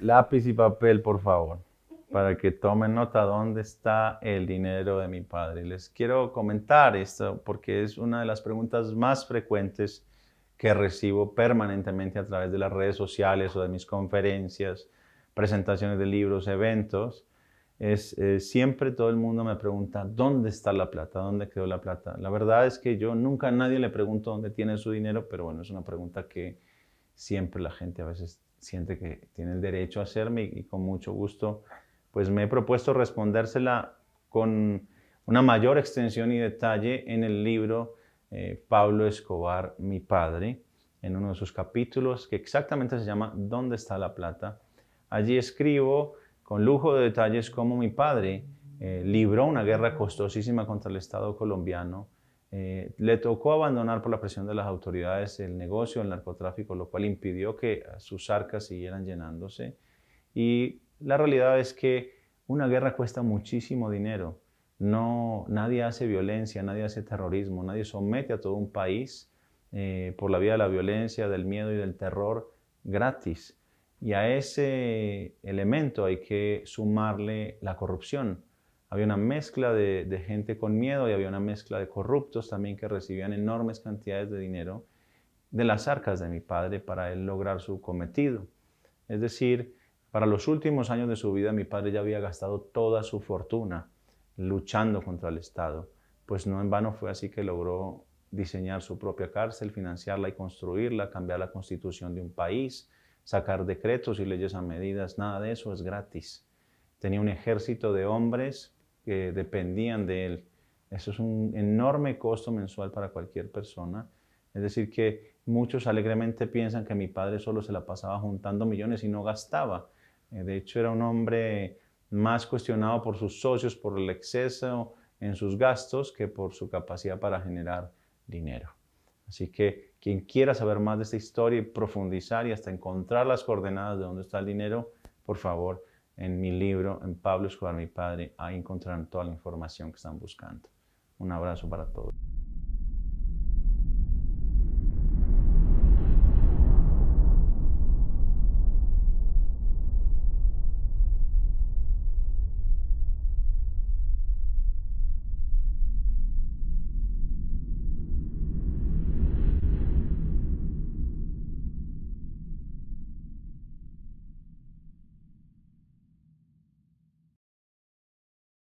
Lápiz y papel, por favor, para que tomen nota dónde está el dinero de mi padre. Les quiero comentar esto porque es una de las preguntas más frecuentes que recibo permanentemente a través de las redes sociales o de mis conferencias, presentaciones de libros, eventos. Es, eh, siempre todo el mundo me pregunta, ¿dónde está la plata? ¿Dónde quedó la plata? La verdad es que yo nunca a nadie le pregunto dónde tiene su dinero, pero bueno, es una pregunta que siempre la gente a veces siente que tiene el derecho a hacerme y, con mucho gusto, pues me he propuesto respondérsela con una mayor extensión y detalle en el libro eh, Pablo Escobar, mi padre, en uno de sus capítulos que exactamente se llama ¿Dónde está la plata? Allí escribo con lujo de detalles cómo mi padre eh, libró una guerra costosísima contra el Estado colombiano, eh, le tocó abandonar por la presión de las autoridades el negocio el narcotráfico, lo cual impidió que sus arcas siguieran llenándose. Y la realidad es que una guerra cuesta muchísimo dinero. No, nadie hace violencia, nadie hace terrorismo, nadie somete a todo un país eh, por la vía de la violencia, del miedo y del terror gratis. Y a ese elemento hay que sumarle la corrupción había una mezcla de, gente con miedo y había una mezcla de corruptos también que recibían enormes cantidades de dinero de las arcas de mi padre para él lograr su cometido. Es decir, para los últimos años de su vida mi padre ya había gastado toda su fortuna luchando contra el Estado, pues no en vano fue así que logró diseñar su propia cárcel, financiarla y construirla, cambiar la constitución de un país, sacar decretos y leyes a medidas, nada de eso es gratis. Tenía un ejército de hombres que dependían de él. Eso es un enorme costo mensual para cualquier persona. Es decir, que muchos alegremente piensan que mi padre solo se la pasaba juntando millones y no gastaba. Eh, de hecho, era un hombre más cuestionado por sus socios, por el exceso en sus gastos, que por su capacidad para generar dinero. Así que quien quiera saber más de esta historia y profundizar y hasta encontrar las coordenadas de dónde está el dinero, por favor, en mi libro, en Pablo Escobar, mi padre, ahí encontrarán toda la información que están buscando. Un abrazo para todos.